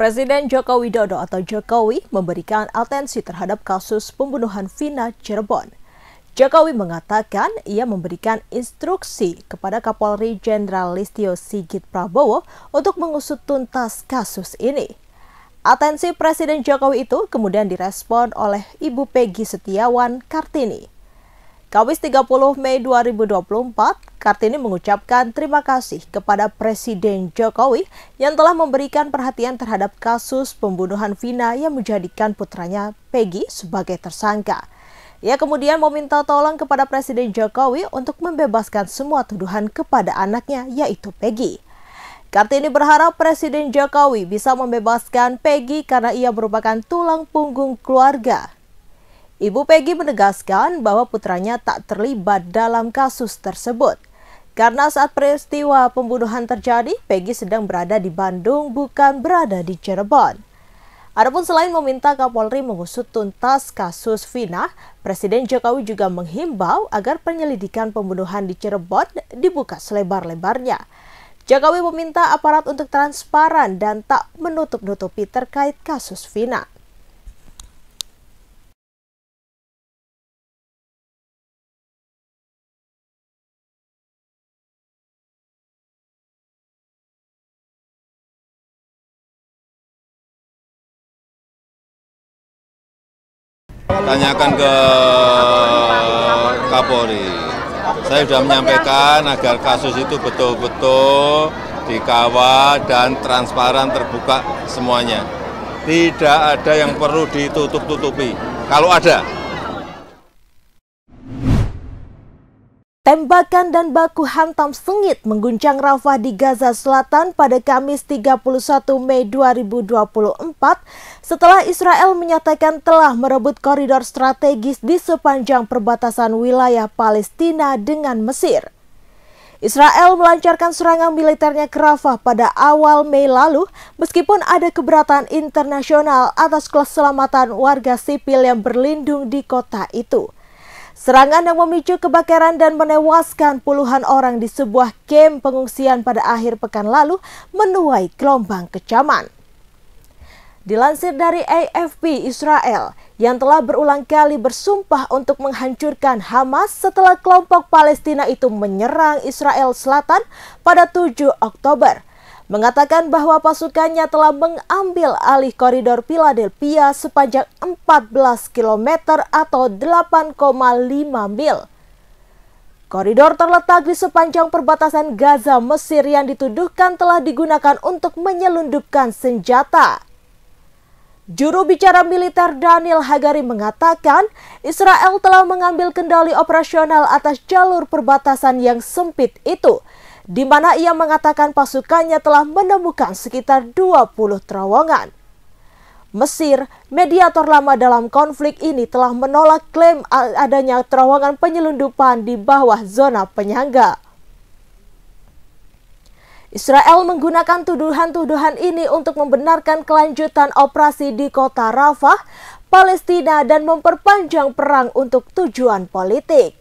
Presiden Joko Widodo atau Jokowi memberikan atensi terhadap kasus pembunuhan Vina Cirebon. Jokowi mengatakan ia memberikan instruksi kepada Kapolri Jenderal Listio Sigit Prabowo untuk mengusut tuntas kasus ini. Atensi Presiden Jokowi itu kemudian direspon oleh Ibu Peggy Setiawan Kartini. Kamis 30 Mei 2024, Kartini mengucapkan terima kasih kepada Presiden Jokowi yang telah memberikan perhatian terhadap kasus pembunuhan Vina yang menjadikan putranya Peggy sebagai tersangka. Ia kemudian meminta tolong kepada Presiden Jokowi untuk membebaskan semua tuduhan kepada anaknya yaitu Peggy. Kartini berharap Presiden Jokowi bisa membebaskan Peggy karena ia merupakan tulang punggung keluarga Ibu Peggy menegaskan bahwa putranya tak terlibat dalam kasus tersebut. Karena saat peristiwa pembunuhan terjadi, Peggy sedang berada di Bandung, bukan berada di Cirebon. Adapun selain meminta Kapolri mengusut tuntas kasus Vina, Presiden Jokowi juga menghimbau agar penyelidikan pembunuhan di Cirebon dibuka selebar-lebarnya. Jokowi meminta aparat untuk transparan dan tak menutup-nutupi terkait kasus Vina. tanyakan ke Kapolri. Saya sudah menyampaikan agar kasus itu betul-betul dikawal dan transparan terbuka semuanya. Tidak ada yang perlu ditutup-tutupi. Kalau ada, Tembakan dan baku hantam sengit mengguncang Rafah di Gaza Selatan pada Kamis 31 Mei 2024 setelah Israel menyatakan telah merebut koridor strategis di sepanjang perbatasan wilayah Palestina dengan Mesir. Israel melancarkan serangan militernya ke Rafah pada awal Mei lalu meskipun ada keberatan internasional atas keselamatan warga sipil yang berlindung di kota itu. Serangan yang memicu kebakaran dan menewaskan puluhan orang di sebuah kamp pengungsian pada akhir pekan lalu menuai gelombang kecaman. Dilansir dari AFP Israel yang telah berulang kali bersumpah untuk menghancurkan Hamas setelah kelompok Palestina itu menyerang Israel Selatan pada 7 Oktober – mengatakan bahwa pasukannya telah mengambil alih koridor Philadelphia sepanjang 14 km atau 8,5 mil. Koridor terletak di sepanjang perbatasan Gaza, Mesir yang dituduhkan telah digunakan untuk menyelundupkan senjata. Juru bicara militer Daniel Hagari mengatakan Israel telah mengambil kendali operasional atas jalur perbatasan yang sempit itu di mana ia mengatakan pasukannya telah menemukan sekitar 20 terowongan. Mesir, mediator lama dalam konflik ini telah menolak klaim adanya terowongan penyelundupan di bawah zona penyangga. Israel menggunakan tuduhan-tuduhan ini untuk membenarkan kelanjutan operasi di kota Rafah, Palestina dan memperpanjang perang untuk tujuan politik.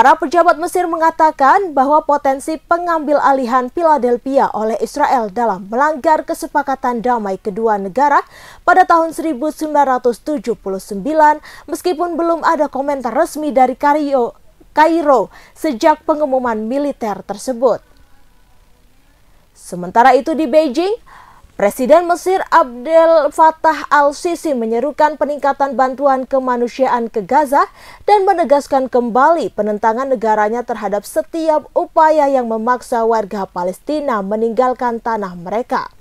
Para pejabat Mesir mengatakan bahwa potensi pengambil alihan Philadelphia oleh Israel dalam melanggar kesepakatan damai kedua negara pada tahun 1979 meskipun belum ada komentar resmi dari Kairo sejak pengumuman militer tersebut. Sementara itu di Beijing, Presiden Mesir Abdel Fattah al-Sisi menyerukan peningkatan bantuan kemanusiaan ke Gaza dan menegaskan kembali penentangan negaranya terhadap setiap upaya yang memaksa warga Palestina meninggalkan tanah mereka.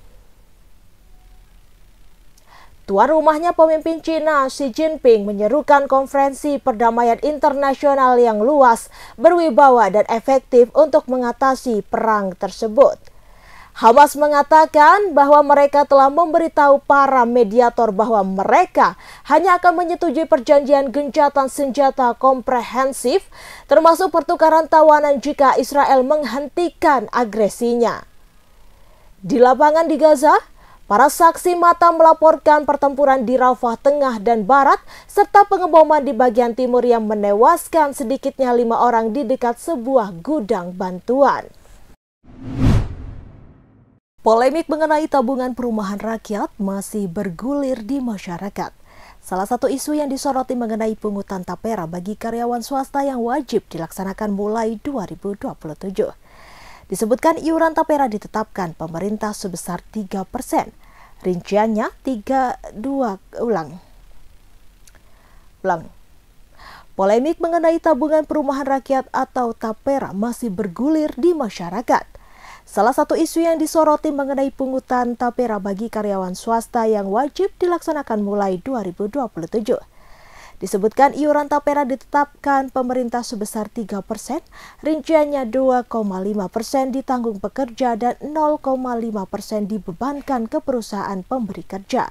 Tuan rumahnya pemimpin Cina Xi Jinping menyerukan konferensi perdamaian internasional yang luas, berwibawa dan efektif untuk mengatasi perang tersebut. Hamas mengatakan bahwa mereka telah memberitahu para mediator bahwa mereka hanya akan menyetujui perjanjian gencatan senjata komprehensif, termasuk pertukaran tawanan jika Israel menghentikan agresinya. Di lapangan di Gaza, para saksi mata melaporkan pertempuran di Rafah Tengah dan Barat serta pengeboman di bagian timur yang menewaskan sedikitnya lima orang di dekat sebuah gudang bantuan. Polemik mengenai tabungan perumahan rakyat masih bergulir di masyarakat. Salah satu isu yang disoroti mengenai pungutan tapera bagi karyawan swasta yang wajib dilaksanakan mulai 2027. Disebutkan iuran tapera ditetapkan pemerintah sebesar 3 persen. Rinciannya 32 ulang. Ulang. Polemik mengenai tabungan perumahan rakyat atau tapera masih bergulir di masyarakat. Salah satu isu yang disoroti mengenai pungutan tapera bagi karyawan swasta yang wajib dilaksanakan mulai 2027. Disebutkan iuran tapera ditetapkan pemerintah sebesar 3 persen, rinciannya 2,5 persen ditanggung pekerja dan 0,5 persen dibebankan ke perusahaan pemberi kerja.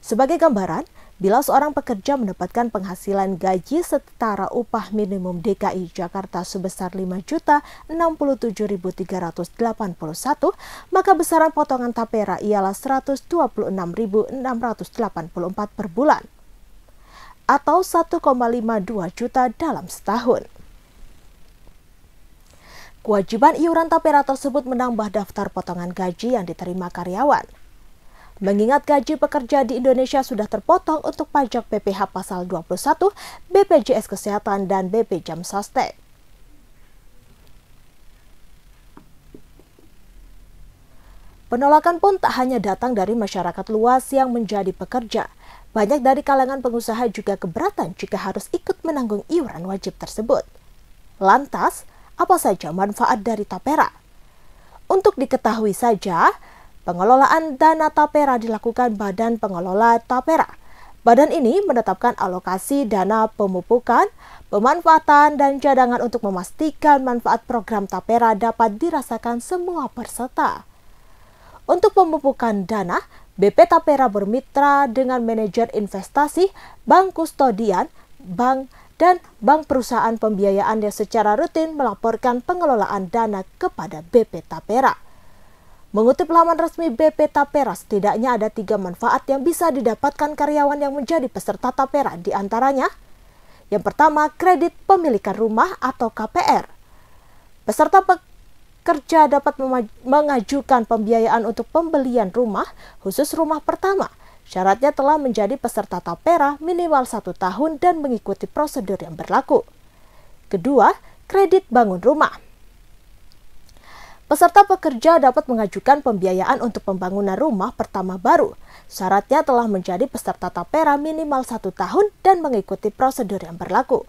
Sebagai gambaran, Bila seorang pekerja mendapatkan penghasilan gaji setara upah minimum DKI Jakarta sebesar 5.067.381, maka besaran potongan tapera ialah 126.684 per bulan atau 1,52 juta dalam setahun. Kewajiban iuran tapera tersebut menambah daftar potongan gaji yang diterima karyawan. Mengingat gaji pekerja di Indonesia sudah terpotong untuk pajak PPh pasal 21, BPJS Kesehatan dan BP Jam Sostek. Penolakan pun tak hanya datang dari masyarakat luas yang menjadi pekerja. Banyak dari kalangan pengusaha juga keberatan jika harus ikut menanggung iuran wajib tersebut. Lantas, apa saja manfaat dari tapera? Untuk diketahui saja, Pengelolaan dana tapera dilakukan Badan Pengelola Tapera. Badan ini menetapkan alokasi dana pemupukan, pemanfaatan, dan cadangan untuk memastikan manfaat program tapera dapat dirasakan semua peserta. Untuk pemupukan dana, BP Tapera bermitra dengan manajer investasi, bank kustodian, bank, dan bank perusahaan pembiayaan yang secara rutin melaporkan pengelolaan dana kepada BP Tapera. Mengutip laman resmi BP Tapera, setidaknya ada tiga manfaat yang bisa didapatkan karyawan yang menjadi peserta Tapera, di antaranya yang pertama, kredit pemilikan rumah atau KPR. Peserta pekerja dapat mengajukan pembiayaan untuk pembelian rumah, khusus rumah pertama. Syaratnya telah menjadi peserta tapera minimal satu tahun dan mengikuti prosedur yang berlaku. Kedua, kredit bangun rumah. Peserta pekerja dapat mengajukan pembiayaan untuk pembangunan rumah pertama baru. Syaratnya telah menjadi peserta tapera minimal satu tahun dan mengikuti prosedur yang berlaku.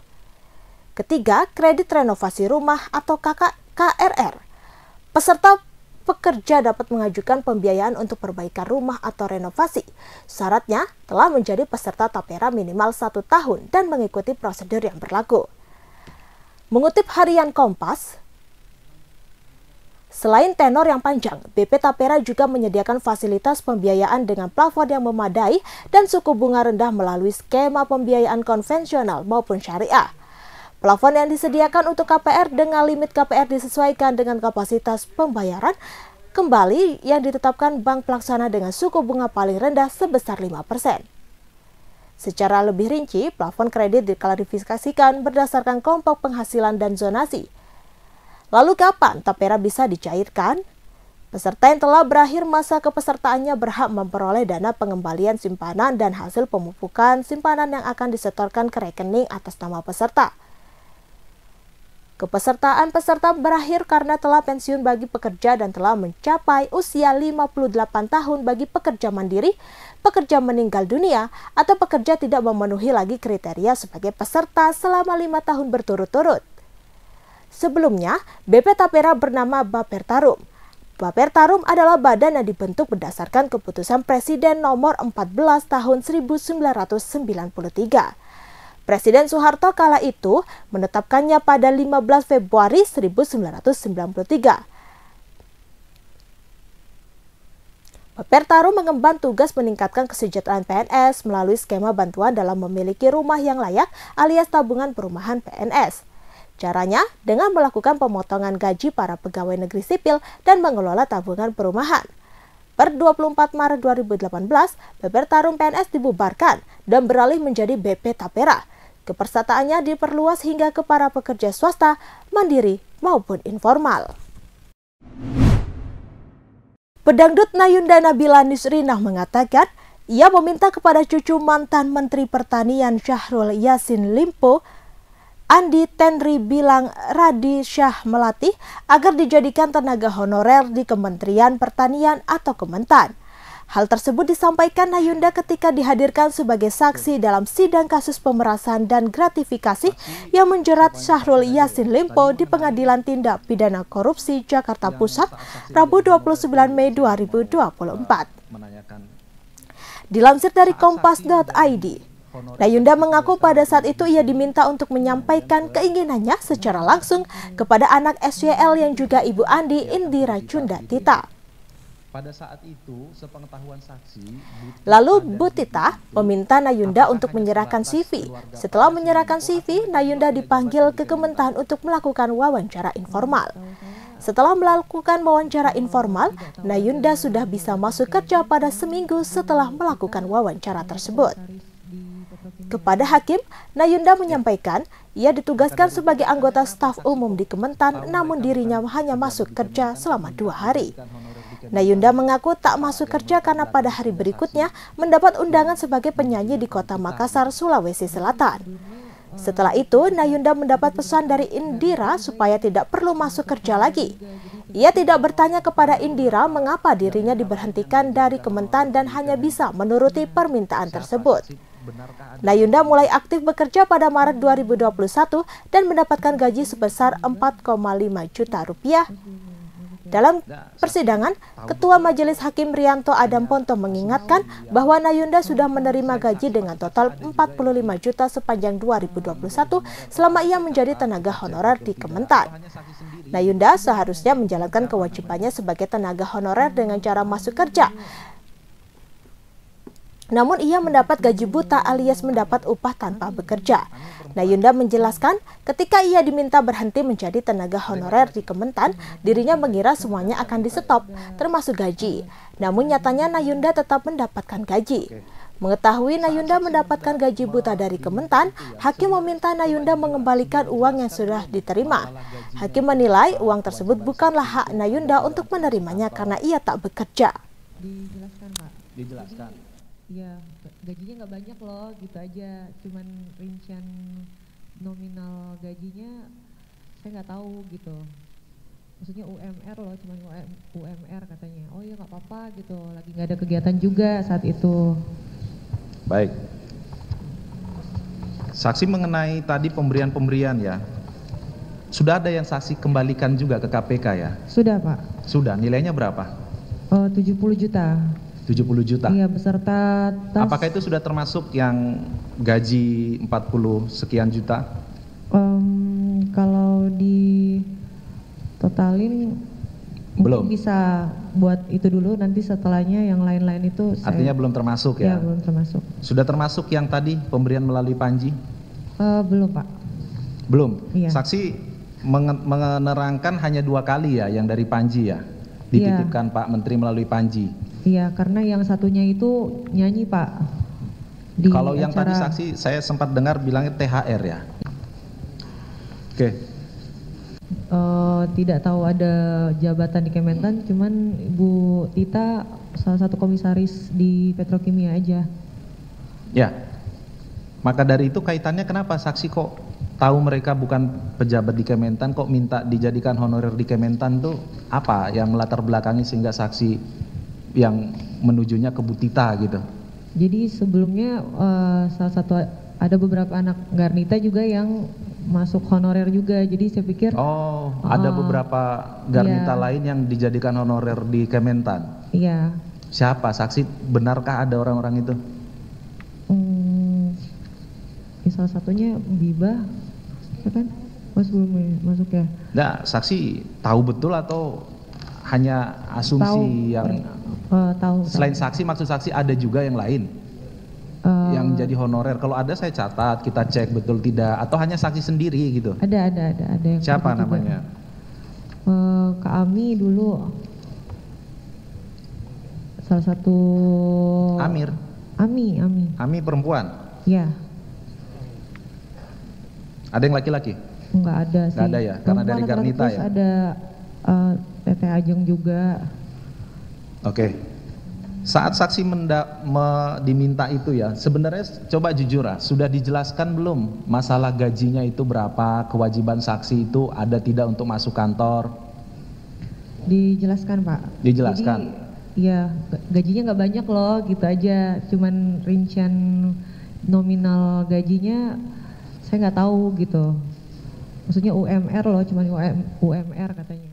Ketiga, kredit renovasi rumah atau KRR. Peserta pekerja dapat mengajukan pembiayaan untuk perbaikan rumah atau renovasi. Syaratnya telah menjadi peserta tapera minimal satu tahun dan mengikuti prosedur yang berlaku. Mengutip harian Kompas, Selain tenor yang panjang, BP Tapera juga menyediakan fasilitas pembiayaan dengan plafon yang memadai dan suku bunga rendah melalui skema pembiayaan konvensional maupun syariah. Plafon yang disediakan untuk KPR dengan limit KPR disesuaikan dengan kapasitas pembayaran kembali yang ditetapkan bank pelaksana dengan suku bunga paling rendah sebesar 5%. Secara lebih rinci, plafon kredit diklarifikasikan berdasarkan kelompok penghasilan dan zonasi – Lalu kapan tapera bisa dicairkan? Peserta yang telah berakhir masa kepesertaannya berhak memperoleh dana pengembalian simpanan dan hasil pemupukan simpanan yang akan disetorkan ke rekening atas nama peserta. Kepesertaan peserta berakhir karena telah pensiun bagi pekerja dan telah mencapai usia 58 tahun bagi pekerja mandiri, pekerja meninggal dunia, atau pekerja tidak memenuhi lagi kriteria sebagai peserta selama lima tahun berturut-turut. Sebelumnya, BP Tapera bernama Baper Tarum. Baper Tarum adalah badan yang dibentuk berdasarkan keputusan Presiden nomor 14 tahun 1993. Presiden Soeharto kala itu menetapkannya pada 15 Februari 1993. Bapertaru mengemban tugas meningkatkan kesejahteraan PNS melalui skema bantuan dalam memiliki rumah yang layak alias tabungan perumahan PNS. Caranya dengan melakukan pemotongan gaji para pegawai negeri sipil dan mengelola tabungan perumahan. Per 24 Maret 2018, BP Tarum PNS dibubarkan dan beralih menjadi BP Tapera. Kepersataannya diperluas hingga ke para pekerja swasta, mandiri, maupun informal. Pedangdut Nayunda Nabila Nisrinah mengatakan, ia meminta kepada cucu mantan Menteri Pertanian Syahrul Yasin Limpo Andi Tenri bilang Radi Syah melatih agar dijadikan tenaga honorer di Kementerian Pertanian atau Kementan. Hal tersebut disampaikan Nayunda ketika dihadirkan sebagai saksi dalam sidang kasus pemerasan dan gratifikasi yang menjerat Syahrul Yasin Limpo di Pengadilan Tindak Pidana Korupsi Jakarta Pusat Rabu 29 Mei 2024. Dilansir dari kompas.id, Nayunda mengaku pada saat itu ia diminta untuk menyampaikan keinginannya secara langsung kepada anak SYL yang juga Ibu Andi Indira Cunda Tita. Pada saat itu, sepengetahuan saksi, Lalu Butita meminta Nayunda untuk menyerahkan CV. Setelah menyerahkan CV, Nayunda dipanggil ke Kementan untuk melakukan wawancara hmm. informal. Setelah melakukan wawancara hmm, informal, Nayunda sudah bisa masuk kerja pada seminggu setelah melakukan wawancara tersebut. Kepada hakim, Nayunda ya. menyampaikan ia ditugaskan sebagai anggota staf umum di Kementan namun dirinya hanya masuk kerja selama dua hari. Nayunda mengaku tak masuk kerja karena pada hari berikutnya mendapat undangan sebagai penyanyi di kota Makassar, Sulawesi Selatan. Setelah itu, Nayunda mendapat pesan dari Indira supaya tidak perlu masuk kerja lagi. Ia tidak bertanya kepada Indira mengapa dirinya diberhentikan dari Kementan dan hanya bisa menuruti permintaan tersebut. Nayunda mulai aktif bekerja pada Maret 2021 dan mendapatkan gaji sebesar 4,5 juta rupiah. Dalam persidangan, Ketua Majelis Hakim Rianto Adam Ponto mengingatkan bahwa Nayunda sudah menerima gaji dengan total 45 juta sepanjang 2021 selama ia menjadi tenaga honorer di Kementan. Nayunda seharusnya menjalankan kewajibannya sebagai tenaga honorer dengan cara masuk kerja hmm. Namun ia mendapat gaji buta alias mendapat upah tanpa bekerja. Nayunda menjelaskan, ketika ia diminta berhenti menjadi tenaga honorer di Kementan, dirinya mengira semuanya akan disetop, termasuk gaji. Namun nyatanya Nayunda tetap mendapatkan gaji. Mengetahui Nayunda mendapatkan gaji buta dari Kementan, Hakim meminta Nayunda mengembalikan uang yang sudah diterima. Hakim menilai uang tersebut bukanlah hak Nayunda untuk menerimanya karena ia tak bekerja. Dijelaskan, Pak. Dijelaskan ya gajinya nggak banyak loh gitu aja cuman rincian nominal gajinya saya nggak tahu gitu maksudnya UMR loh cuman UMR katanya oh ya nggak apa-apa gitu lagi nggak ada kegiatan juga saat itu baik saksi mengenai tadi pemberian-pemberian ya sudah ada yang saksi kembalikan juga ke KPK ya sudah pak sudah nilainya berapa eh, Tujuh 70 juta tujuh puluh juta. Iya, beserta tas. Apakah itu sudah termasuk yang gaji empat puluh sekian juta? Um, kalau di totalin belum bisa buat itu dulu nanti setelahnya yang lain-lain itu saya, artinya belum termasuk iya, ya? Iya, belum termasuk. Sudah termasuk yang tadi pemberian melalui Panji? Eh belum, Pak. Belum. Iya. Saksi menerangkan hanya dua kali ya yang dari Panji ya iya. dititipkan Pak Menteri melalui Panji iya karena yang satunya itu nyanyi pak kalau yang tadi saksi saya sempat dengar bilangnya THR ya oke eh, tidak tahu ada jabatan di Kementan cuman Bu Tita salah satu komisaris di petrokimia aja ya maka dari itu kaitannya kenapa saksi kok tahu mereka bukan pejabat di Kementan kok minta dijadikan honorer di Kementan tuh apa yang melatar belakangi sehingga saksi yang menujunya ke Butita gitu. Jadi sebelumnya uh, salah satu ada beberapa anak Garnita juga yang masuk honorer juga. Jadi saya pikir Oh, ada uh, beberapa Garnita iya. lain yang dijadikan honorer di Kementan. Iya. Siapa saksi? Benarkah ada orang-orang itu? Hmm, ya salah satunya Biba, ya kan? Mas belum masuk ya? Nah, saksi tahu betul atau hanya asumsi tahu, yang uh, tahu. Selain saksi, maksud saksi ada juga yang lain uh, yang jadi honorer. Kalau ada saya catat, kita cek betul tidak atau hanya saksi sendiri gitu. Ada, ada, ada, ada yang Siapa namanya? Uh, Kak Ami dulu salah satu Amir. Ami, Ami. Ami perempuan. Ya. Ada yang laki-laki? nggak ada sih. Enggak ada ya, karena perempuan dari Garnita ya. ada uh, Teteh Ajeng juga. Oke. Saat saksi menda, me, diminta itu ya, sebenarnya coba jujur lah, sudah dijelaskan belum masalah gajinya itu berapa, kewajiban saksi itu ada tidak untuk masuk kantor? Dijelaskan Pak. Dijelaskan. Jadi, ya gajinya nggak banyak loh, gitu aja. Cuman rincian nominal gajinya saya nggak tahu gitu. Maksudnya UMR loh, cuman UMR katanya.